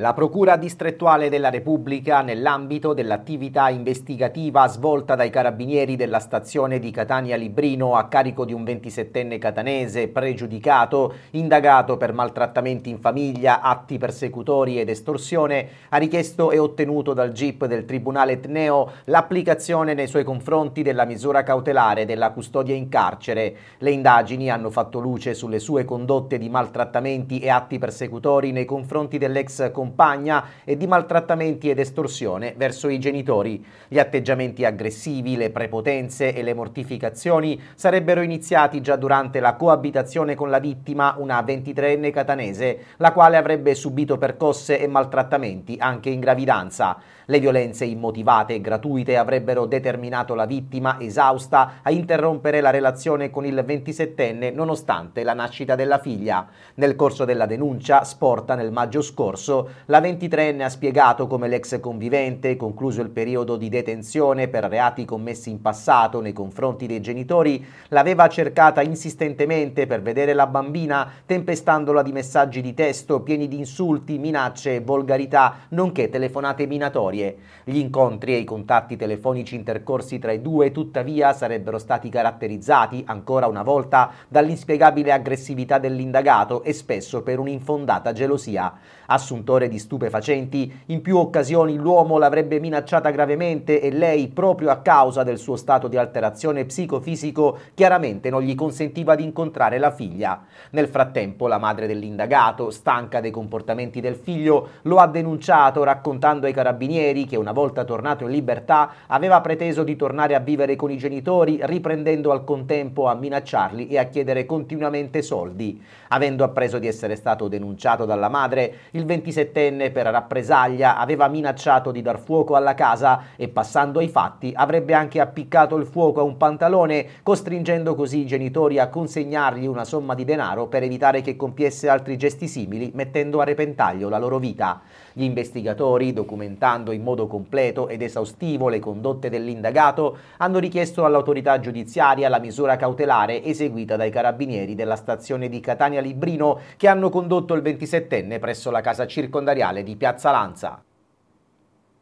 La Procura distrettuale della Repubblica, nell'ambito dell'attività investigativa svolta dai carabinieri della stazione di Catania Librino a carico di un 27enne catanese pregiudicato, indagato per maltrattamenti in famiglia, atti persecutori ed estorsione, ha richiesto e ottenuto dal GIP del Tribunale Etneo l'applicazione nei suoi confronti della misura cautelare della custodia in carcere. Le indagini hanno fatto luce sulle sue condotte di maltrattamenti e atti persecutori nei confronti dell'ex comune compagna e di maltrattamenti ed estorsione verso i genitori. Gli atteggiamenti aggressivi, le prepotenze e le mortificazioni sarebbero iniziati già durante la coabitazione con la vittima, una 23enne catanese, la quale avrebbe subito percosse e maltrattamenti anche in gravidanza. Le violenze immotivate e gratuite avrebbero determinato la vittima esausta a interrompere la relazione con il 27enne nonostante la nascita della figlia. Nel corso della denuncia sporta nel maggio scorso la 23enne ha spiegato come l'ex convivente, concluso il periodo di detenzione per reati commessi in passato nei confronti dei genitori, l'aveva cercata insistentemente per vedere la bambina, tempestandola di messaggi di testo pieni di insulti, minacce e volgarità, nonché telefonate minatorie. Gli incontri e i contatti telefonici intercorsi tra i due, tuttavia, sarebbero stati caratterizzati, ancora una volta, dall'inspiegabile aggressività dell'indagato e spesso per un'infondata gelosia. Assuntore venditore di stupefacenti. In più occasioni l'uomo l'avrebbe minacciata gravemente e lei, proprio a causa del suo stato di alterazione psicofisico, chiaramente non gli consentiva di incontrare la figlia. Nel frattempo la madre dell'indagato, stanca dei comportamenti del figlio, lo ha denunciato raccontando ai carabinieri che una volta tornato in libertà aveva preteso di tornare a vivere con i genitori, riprendendo al contempo a minacciarli e a chiedere continuamente soldi. Avendo appreso di essere stato denunciato dalla madre, il 27 27enne per rappresaglia aveva minacciato di dar fuoco alla casa e passando ai fatti avrebbe anche appiccato il fuoco a un pantalone costringendo così i genitori a consegnargli una somma di denaro per evitare che compiesse altri gesti simili mettendo a repentaglio la loro vita. Gli investigatori, documentando in modo completo ed esaustivo le condotte dell'indagato, hanno richiesto all'autorità giudiziaria la misura cautelare eseguita dai carabinieri della stazione di Catania Librino che hanno condotto il 27enne presso la casa circolare circondariale di Piazza Lanza.